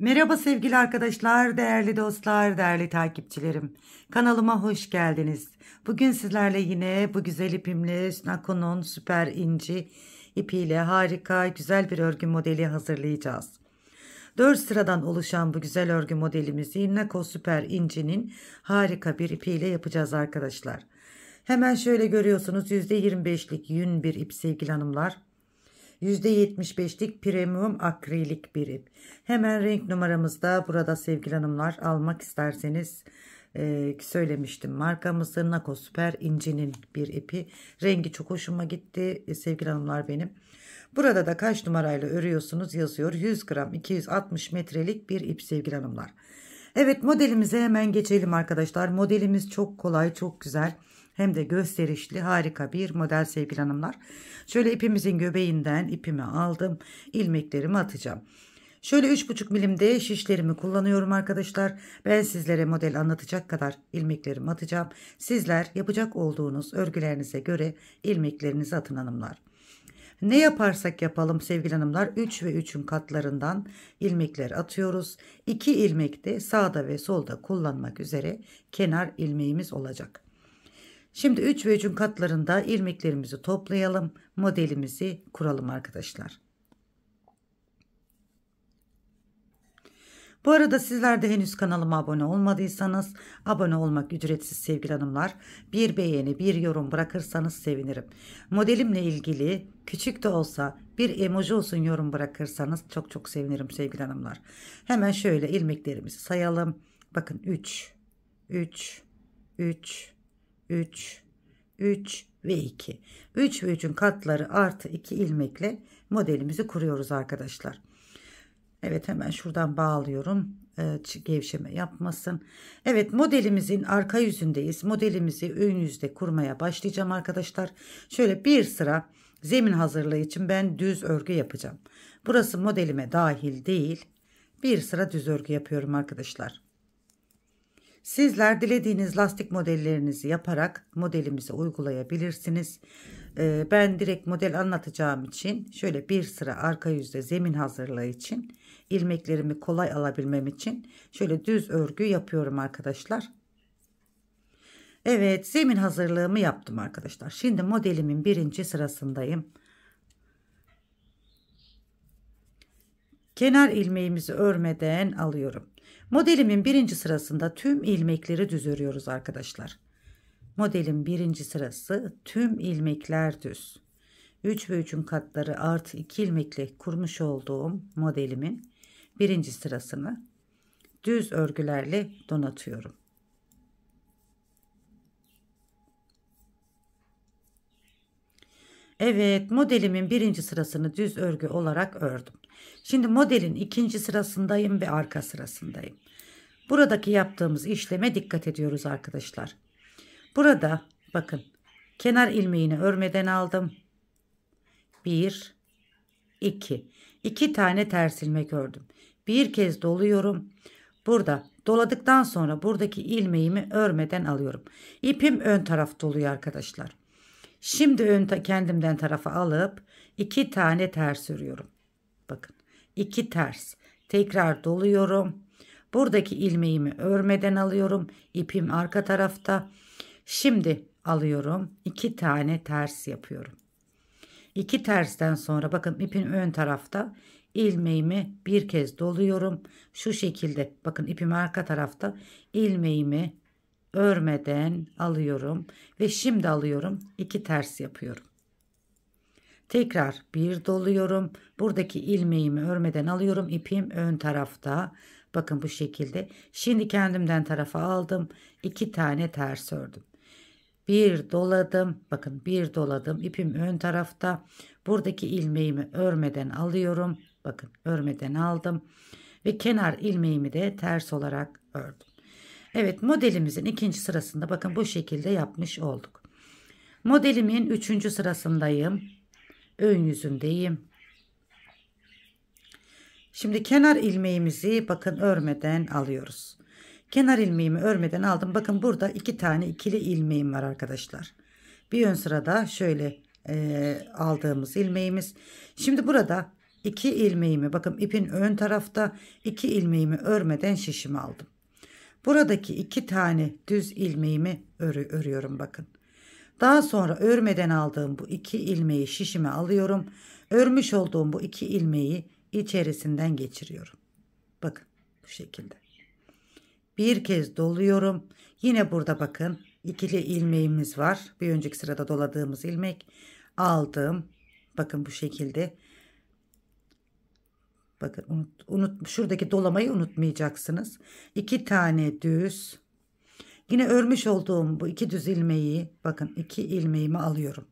Merhaba sevgili arkadaşlar, değerli dostlar, değerli takipçilerim. Kanalıma hoş geldiniz. Bugün sizlerle yine bu güzel ipimle Snakon'un süper inci ipiyle harika güzel bir örgü modeli hazırlayacağız. 4 sıradan oluşan bu güzel örgü modelimizi Nako Süper Inci'nin harika bir ipiyle yapacağız arkadaşlar. Hemen şöyle görüyorsunuz %25'lik yün bir ip sevgili hanımlar. %75'lik premium akrilik bir ip. Hemen renk numaramız da burada sevgili hanımlar almak isterseniz e, söylemiştim. Markamızın Nako Süper incinin bir ipi. Rengi çok hoşuma gitti e, sevgili hanımlar benim. Burada da kaç numarayla örüyorsunuz yazıyor. 100 gram 260 metrelik bir ip sevgili hanımlar. Evet modelimize hemen geçelim arkadaşlar. Modelimiz çok kolay çok güzel hem de gösterişli harika bir model sevgili hanımlar. Şöyle ipimizin göbeğinden ipimi aldım. ilmeklerimi atacağım. Şöyle 3,5 milimde şişlerimi kullanıyorum arkadaşlar. Ben sizlere model anlatacak kadar ilmeklerimi atacağım. Sizler yapacak olduğunuz örgülerinize göre ilmeklerinizi atın hanımlar. Ne yaparsak yapalım sevgili hanımlar 3 ve 3'ün katlarından ilmekler atıyoruz. 2 ilmek de sağda ve solda kullanmak üzere kenar ilmeğimiz olacak. Şimdi 3 ve 3'ün katlarında ilmeklerimizi toplayalım. Modelimizi kuralım arkadaşlar. Bu arada sizler de henüz kanalıma abone olmadıysanız abone olmak ücretsiz sevgili hanımlar. Bir beğeni bir yorum bırakırsanız sevinirim. Modelimle ilgili küçük de olsa bir emoji olsun yorum bırakırsanız çok çok sevinirim sevgili hanımlar. Hemen şöyle ilmeklerimizi sayalım. Bakın 3, 3, 3, 3, 3 ve 2. 3 ve 3'ün katları artı 2 ilmekle modelimizi kuruyoruz arkadaşlar. Evet hemen şuradan bağlıyorum ee, gevşeme yapmasın. Evet modelimizin arka yüzündeyiz. Modelimizi ön yüzde kurmaya başlayacağım arkadaşlar. Şöyle bir sıra zemin hazırlığı için ben düz örgü yapacağım. Burası modelime dahil değil. Bir sıra düz örgü yapıyorum arkadaşlar. Sizler dilediğiniz lastik modellerinizi yaparak modelimizi uygulayabilirsiniz. Ee, ben direkt model anlatacağım için şöyle bir sıra arka yüzde zemin hazırlığı için ilmeklerimi kolay alabilmem için şöyle düz örgü yapıyorum arkadaşlar. Evet zemin hazırlığımı yaptım arkadaşlar. Şimdi modelimin birinci sırasındayım. Kenar ilmeğimizi örmeden alıyorum. Modelimin birinci sırasında tüm ilmekleri düz örüyoruz arkadaşlar. Modelin birinci sırası tüm ilmekler düz. 3 ve 3'ün katları artı 2 ilmekle kurmuş olduğum modelimin birinci sırasını düz örgülerle donatıyorum. Evet modelimin birinci sırasını düz örgü olarak ördüm. Şimdi modelin ikinci sırasındayım ve arka sırasındayım. Buradaki yaptığımız işleme dikkat ediyoruz arkadaşlar. Burada bakın kenar ilmeğini örmeden aldım. 1 2 2 tane ters ilmek ördüm. Bir kez doluyorum. Burada doladıktan sonra buradaki ilmeğimi örmeden alıyorum. İpim ön tarafta doluyor arkadaşlar. Şimdi ön ta kendimden tarafa alıp iki tane ters örüyorum bakın iki ters tekrar doluyorum buradaki ilmeğimi örmeden alıyorum ipim arka tarafta şimdi alıyorum iki tane ters yapıyorum iki tersten sonra bakın ipin ön tarafta ilmeğimi bir kez doluyorum şu şekilde bakın ipim arka tarafta ilmeğimi örmeden alıyorum ve şimdi alıyorum iki ters yapıyorum Tekrar bir doluyorum. Buradaki ilmeğimi örmeden alıyorum. İpim ön tarafta. Bakın bu şekilde. Şimdi kendimden tarafa aldım. iki tane ters ördüm. Bir doladım. Bakın bir doladım. İpim ön tarafta. Buradaki ilmeğimi örmeden alıyorum. Bakın örmeden aldım. Ve kenar ilmeğimi de ters olarak ördüm. Evet modelimizin ikinci sırasında bakın bu şekilde yapmış olduk. Modelimin üçüncü sırasındayım ön yüzündeyim. Şimdi kenar ilmeğimizi bakın örmeden alıyoruz. Kenar ilmeğimi örmeden aldım. Bakın burada iki tane ikili ilmeğim var arkadaşlar. Bir ön sırada şöyle e, aldığımız ilmeğimiz. Şimdi burada iki ilmeğimi bakın ipin ön tarafta iki ilmeğimi örmeden şişimi aldım. Buradaki iki tane düz ilmeğimi örü, örüyorum bakın. Daha sonra örmeden aldığım bu iki ilmeği şişime alıyorum. Örmüş olduğum bu iki ilmeği içerisinden geçiriyorum. Bakın bu şekilde. Bir kez doluyorum. Yine burada bakın ikili ilmeğimiz var. Bir önceki sırada doladığımız ilmek aldım. Bakın bu şekilde. Bakın unut, unut şuradaki dolamayı unutmayacaksınız. İki tane düz Yine örmüş olduğum bu iki düz ilmeği bakın iki ilmeğimi alıyorum.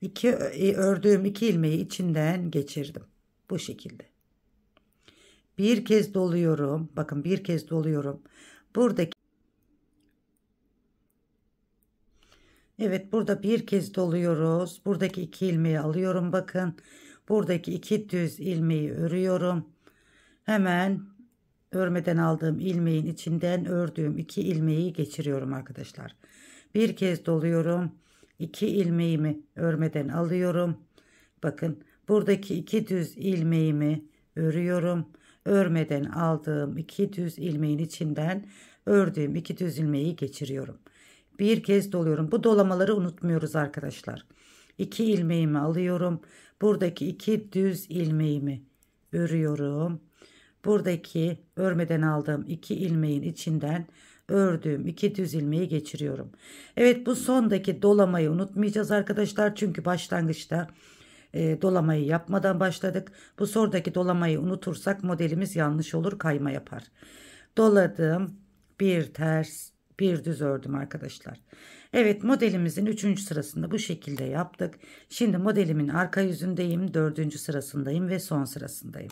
İki e, ördüğüm iki ilmeği içinden geçirdim. Bu şekilde. Bir kez doluyorum. Bakın bir kez doluyorum. Buradaki Evet burada bir kez doluyoruz. Buradaki iki ilmeği alıyorum bakın. Buradaki iki düz ilmeği örüyorum. Hemen örmeden aldığım ilmeğin içinden ördüğüm iki ilmeği geçiriyorum arkadaşlar. Bir kez doluyorum. iki ilmeğimi örmeden alıyorum. Bakın buradaki iki düz ilmeğimi örüyorum. Örmeden aldığım iki düz ilmeğin içinden ördüğüm iki düz ilmeği geçiriyorum. Bir kez doluyorum. Bu dolamaları unutmuyoruz arkadaşlar. İki ilmeğimi alıyorum. Buradaki iki düz ilmeğimi örüyorum Buradaki örmeden aldığım iki ilmeğin içinden ördüğüm iki düz ilmeği geçiriyorum. Evet bu sondaki dolamayı unutmayacağız arkadaşlar. Çünkü başlangıçta e, dolamayı yapmadan başladık. Bu sondaki dolamayı unutursak modelimiz yanlış olur kayma yapar. Doladım bir ters bir düz ördüm arkadaşlar. Evet modelimizin 3. sırasında bu şekilde yaptık. Şimdi modelimin arka yüzündeyim 4. sırasındayım ve son sırasındayım.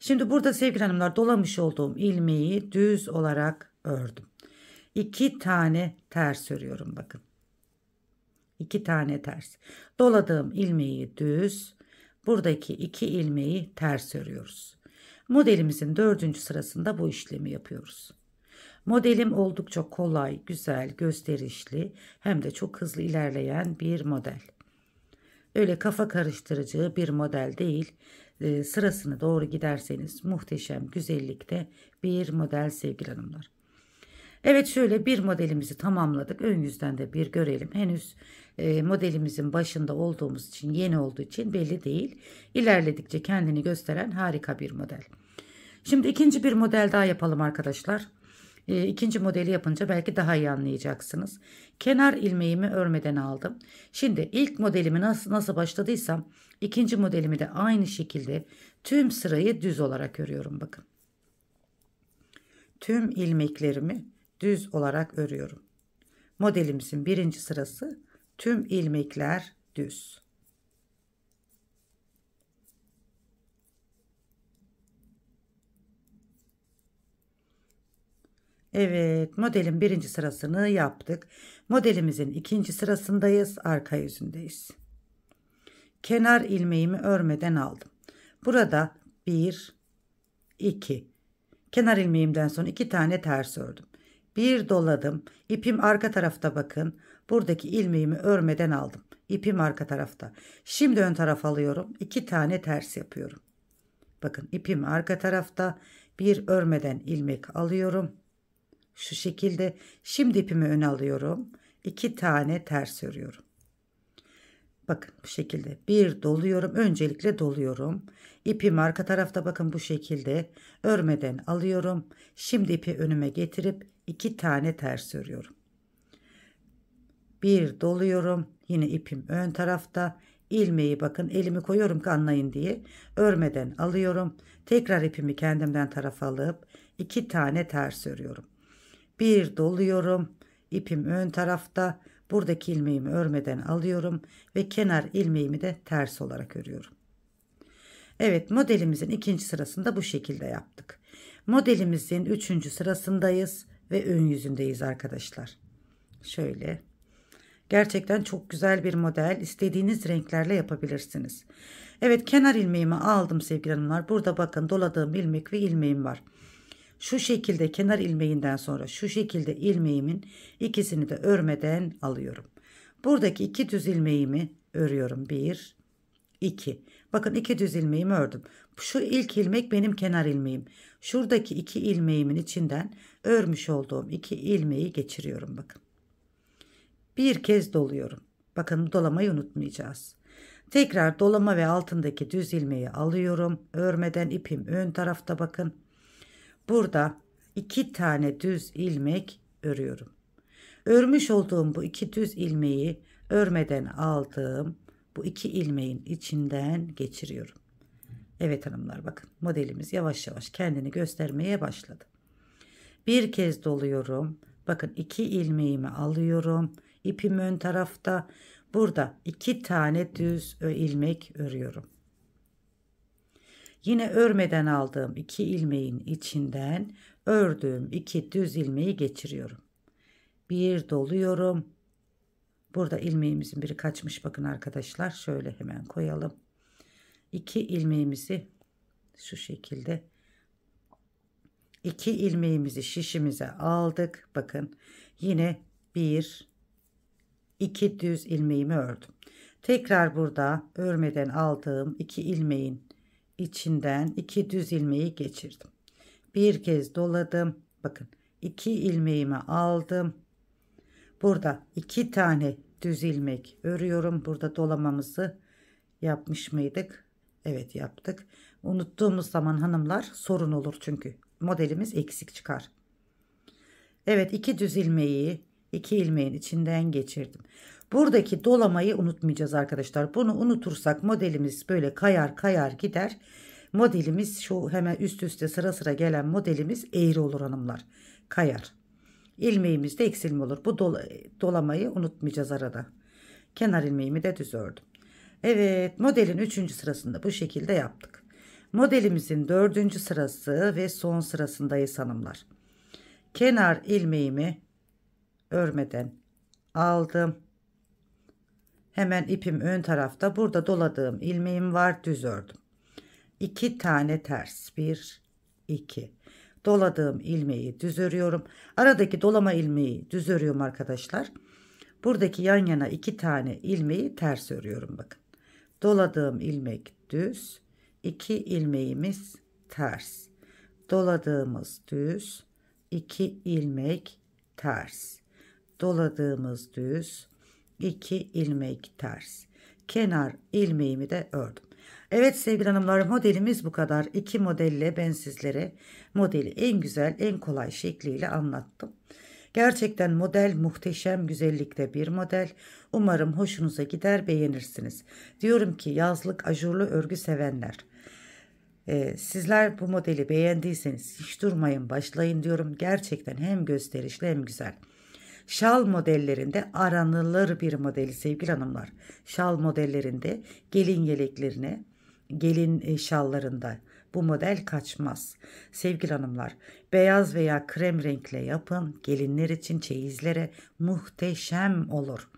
Şimdi burada sevgili hanımlar dolamış olduğum ilmeği düz olarak ördüm. 2 tane ters örüyorum bakın. 2 tane ters. Doladığım ilmeği düz, buradaki 2 ilmeği ters örüyoruz. Modelimizin 4. sırasında bu işlemi yapıyoruz. Modelim oldukça kolay, güzel, gösterişli hem de çok hızlı ilerleyen bir model. Öyle kafa karıştırıcı bir model değil. Ee, sırasını doğru giderseniz muhteşem güzellikte bir model sevgili hanımlar. Evet şöyle bir modelimizi tamamladık. Ön yüzden de bir görelim. Henüz e, modelimizin başında olduğumuz için yeni olduğu için belli değil. İlerledikçe kendini gösteren harika bir model. Şimdi ikinci bir model daha yapalım arkadaşlar. E, ikinci modeli yapınca belki daha iyi anlayacaksınız. Kenar ilmeğimi örmeden aldım. Şimdi ilk modelimi nasıl, nasıl başladıysam ikinci modelimi de aynı şekilde tüm sırayı düz olarak örüyorum bakın. Tüm ilmeklerimi düz olarak örüyorum. Modelimizin birinci sırası tüm ilmekler düz. Evet modelin birinci sırasını yaptık. Modelimizin ikinci sırasındayız. Arka yüzündeyiz. Kenar ilmeğimi örmeden aldım. Burada 1, 2. Kenar ilmeğimden sonra 2 tane ters ördüm. Bir doladım. İpim arka tarafta bakın. Buradaki ilmeğimi örmeden aldım. İpim arka tarafta. Şimdi ön taraf alıyorum. 2 tane ters yapıyorum. Bakın ipim arka tarafta. Bir örmeden ilmek alıyorum. Şu şekilde şimdi ipimi öne alıyorum. 2 tane ters örüyorum. Bakın bu şekilde bir doluyorum. Öncelikle doluyorum. İpim arka tarafta bakın bu şekilde örmeden alıyorum. Şimdi ipi önüme getirip iki tane ters örüyorum. Bir doluyorum. Yine ipim ön tarafta. İlmeği bakın elimi koyuyorum ki anlayın diye. Örmeden alıyorum. Tekrar ipimi kendimden tarafa alıp iki tane ters örüyorum bir doluyorum ipim ön tarafta buradaki ilmeğimi örmeden alıyorum ve kenar ilmeğimi de ters olarak örüyorum Evet modelimizin ikinci sırasında bu şekilde yaptık modelimizin üçüncü sırasındayız ve ön yüzündeyiz arkadaşlar şöyle Gerçekten çok güzel bir model. İstediğiniz renklerle yapabilirsiniz. Evet kenar ilmeğimi aldım sevgili hanımlar. Burada bakın doladığım ilmek ve ilmeğim var. Şu şekilde kenar ilmeğinden sonra şu şekilde ilmeğimin ikisini de örmeden alıyorum. Buradaki iki düz ilmeğimi örüyorum. 1 2. Bakın iki düz ilmeğimi ördüm. Şu ilk ilmek benim kenar ilmeğim. Şuradaki iki ilmeğimin içinden örmüş olduğum iki ilmeği geçiriyorum bakın. Bir kez doluyorum. Bakın dolamayı unutmayacağız. Tekrar dolama ve altındaki düz ilmeği alıyorum. Örmeden ipim ön tarafta bakın. Burada iki tane düz ilmek örüyorum. Örmüş olduğum bu iki düz ilmeği örmeden aldığım bu iki ilmeğin içinden geçiriyorum. Evet hanımlar bakın modelimiz yavaş yavaş kendini göstermeye başladı. Bir kez doluyorum. Bakın iki ilmeğimi alıyorum. İpim ön tarafta. Burada iki tane düz ilmek örüyorum. Yine örmeden aldığım iki ilmeğin içinden ördüğüm iki düz ilmeği geçiriyorum. Bir doluyorum. Burada ilmeğimizin biri kaçmış bakın arkadaşlar. Şöyle hemen koyalım. İki ilmeğimizi şu şekilde iki ilmeğimizi şişimize aldık. Bakın yine bir iki düz ilmeğimi ördüm. Tekrar burada örmeden aldığım iki ilmeğin içinden iki düz ilmeği geçirdim. Bir kez doladım. Bakın iki ilmeğimi aldım. Burada iki tane düz ilmek örüyorum. Burada dolamamızı yapmış mıydık? Evet yaptık. Unuttuğumuz zaman hanımlar sorun olur çünkü modelimiz eksik çıkar. Evet iki düz ilmeği iki ilmeğin içinden geçirdim. Buradaki dolamayı unutmayacağız arkadaşlar. Bunu unutursak modelimiz böyle kayar kayar gider. Modelimiz şu hemen üst üste sıra sıra gelen modelimiz eğri olur hanımlar. Kayar. İlmeğimiz de eksilme olur. Bu dola, dolamayı unutmayacağız arada. Kenar ilmeğimi de düz ördüm. Evet modelin 3. sırasında bu şekilde yaptık. Modelimizin 4. sırası ve son sırasındayız hanımlar. Kenar ilmeğimi örmeden aldım. Hemen ipim ön tarafta. Burada doladığım ilmeğim var. Düz ördüm. 2 tane ters. 1 2 doladığım ilmeği düz örüyorum. Aradaki dolama ilmeği düz örüyorum arkadaşlar. Buradaki yan yana iki tane ilmeği ters örüyorum bakın. Doladığım ilmek düz. iki ilmeğimiz ters. Doladığımız düz. iki ilmek ters. Doladığımız düz. 2 ilmek ters. Kenar ilmeğimi de ördüm. Evet sevgili hanımlar modelimiz bu kadar. İki modelle ben sizlere modeli en güzel en kolay şekliyle anlattım. Gerçekten model muhteşem güzellikte bir model. Umarım hoşunuza gider beğenirsiniz. Diyorum ki yazlık ajurlu örgü sevenler. E, sizler bu modeli beğendiyseniz hiç durmayın başlayın diyorum. Gerçekten hem gösterişli hem güzel. Şal modellerinde aranılır bir modeli sevgili hanımlar. Şal modellerinde gelin yeleklerine, gelin şallarında e, bu model kaçmaz. Sevgili hanımlar, beyaz veya krem renkle yapın. Gelinler için çeyizlere muhteşem olur.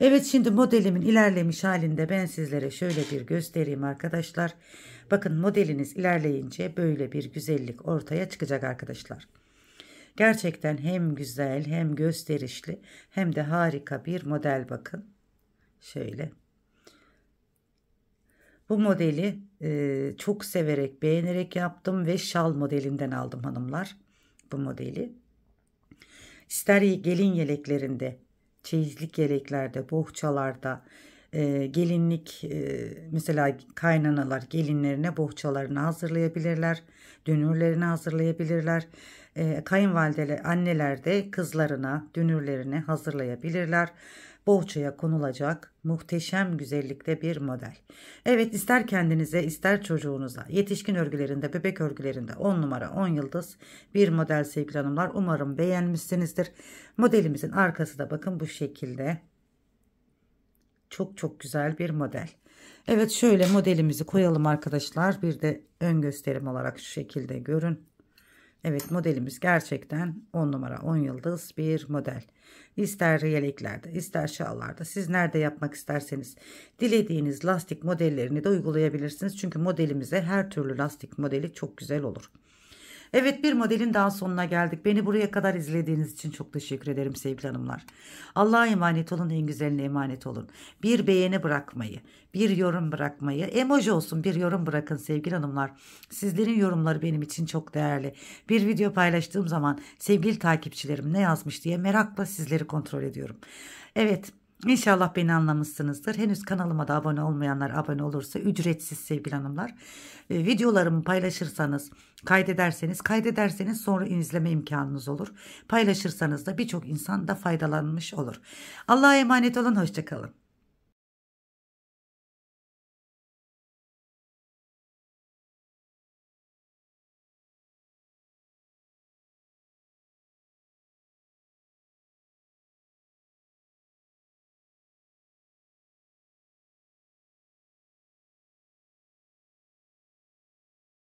Evet şimdi modelimin ilerlemiş halinde ben sizlere şöyle bir göstereyim arkadaşlar. Bakın modeliniz ilerleyince böyle bir güzellik ortaya çıkacak arkadaşlar. Gerçekten hem güzel hem gösterişli hem de harika bir model bakın. Şöyle. Bu modeli e, çok severek beğenerek yaptım ve şal modelinden aldım hanımlar. Bu modeli. İster gelin yeleklerinde, çeyizlik yeleklerde, bohçalarda, e, gelinlik e, mesela kaynanalar gelinlerine bohçalarını hazırlayabilirler, dönürlerini hazırlayabilirler e, kayınvalideler anneler de kızlarına dünürlerini hazırlayabilirler. Bohçaya konulacak muhteşem güzellikte bir model. Evet ister kendinize ister çocuğunuza yetişkin örgülerinde bebek örgülerinde 10 numara 10 yıldız bir model sevgili hanımlar. Umarım beğenmişsinizdir. Modelimizin arkası da bakın bu şekilde. Çok çok güzel bir model. Evet şöyle modelimizi koyalım arkadaşlar. Bir de ön gösterim olarak şu şekilde görün. Evet modelimiz gerçekten 10 numara 10 yıldız bir model. İster yeleklerde ister şallarda siz nerede yapmak isterseniz dilediğiniz lastik modellerini de uygulayabilirsiniz. Çünkü modelimize her türlü lastik modeli çok güzel olur. Evet bir modelin daha sonuna geldik. Beni buraya kadar izlediğiniz için çok teşekkür ederim sevgili hanımlar. Allah'a emanet olun en güzeline emanet olun. Bir beğeni bırakmayı, bir yorum bırakmayı, emoji olsun bir yorum bırakın sevgili hanımlar. Sizlerin yorumları benim için çok değerli. Bir video paylaştığım zaman sevgili takipçilerim ne yazmış diye merakla sizleri kontrol ediyorum. Evet İnşallah beni anlamışsınızdır. Henüz kanalıma da abone olmayanlar abone olursa ücretsiz sevgili hanımlar. E, videolarımı paylaşırsanız, kaydederseniz, kaydederseniz sonra izleme imkanınız olur. Paylaşırsanız da birçok insan da faydalanmış olur. Allah'a emanet olun, hoşçakalın.